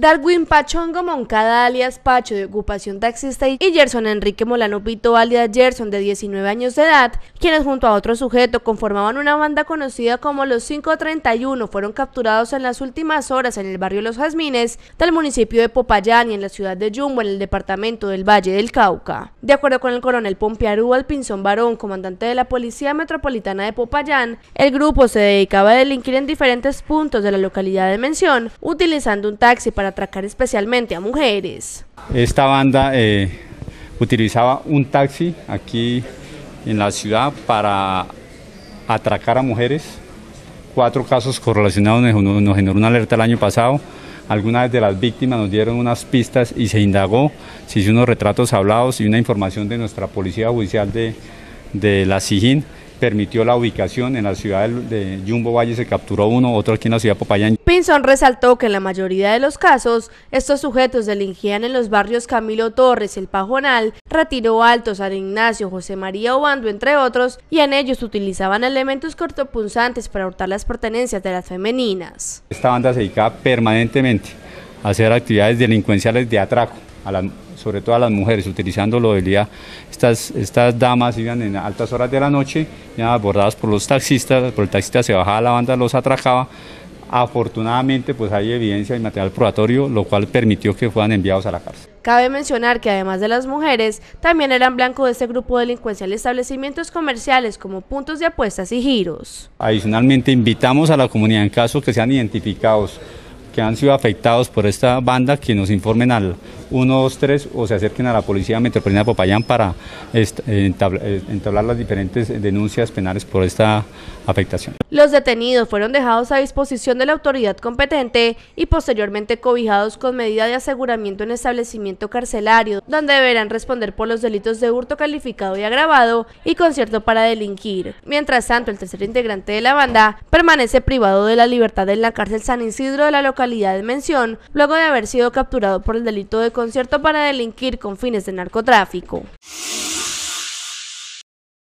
Darwin Pachongo Moncada, alias Pacho, de ocupación taxista, y Gerson Enrique Molano Pito, alias Gerson, de 19 años de edad, quienes junto a otro sujeto conformaban una banda conocida como Los 531, fueron capturados en las últimas horas en el barrio Los Jazmines del municipio de Popayán y en la ciudad de Yumbo, en el departamento del Valle del Cauca. De acuerdo con el coronel Pompiarú Alpinzón Barón, comandante de la Policía Metropolitana de Popayán, el grupo se dedicaba a delinquir en diferentes puntos de la localidad de mención, utilizando un taxi para atracar especialmente a mujeres. Esta banda eh, utilizaba un taxi aquí en la ciudad para atracar a mujeres. Cuatro casos correlacionados nos, generó una alerta el año pasado. Algunas de las víctimas nos dieron unas pistas y se indagó, se hizo unos retratos hablados y una información de nuestra Policía Judicial de, de la SIGIN permitió la ubicación. En la ciudad de Yumbo Valle se capturó uno, otro aquí en la ciudad de Popayán. Pinson resaltó que en la mayoría de los casos, estos sujetos delinquían en los barrios Camilo Torres, El Pajonal, Retiro Alto, San Ignacio, José María Obando, entre otros, y en ellos utilizaban elementos cortopunzantes para hurtar las pertenencias de las femeninas. Esta banda se dedicaba permanentemente a hacer actividades delincuenciales de atraco a las sobre todo a las mujeres, utilizando lo del día. Estas, estas damas iban en altas horas de la noche, ya abordadas por los taxistas, por el taxista se bajaba la banda, los atracaba. Afortunadamente, pues hay evidencia y material probatorio, lo cual permitió que fueran enviados a la cárcel. Cabe mencionar que además de las mujeres, también eran blanco de este grupo delincuencial establecimientos comerciales como puntos de apuestas y giros. Adicionalmente, invitamos a la comunidad en caso que sean identificados que han sido afectados por esta banda que nos informen al tres o se acerquen a la Policía Metropolitana de Popayán para eh, eh, entablar las diferentes denuncias penales por esta afectación. Los detenidos fueron dejados a disposición de la autoridad competente y posteriormente cobijados con medida de aseguramiento en establecimiento carcelario, donde deberán responder por los delitos de hurto calificado y agravado y concierto para delinquir. Mientras tanto, el tercer integrante de la banda permanece privado de la libertad en la cárcel San Isidro de la localidad de Mención, luego de haber sido capturado por el delito de concierto para delinquir con fines de narcotráfico.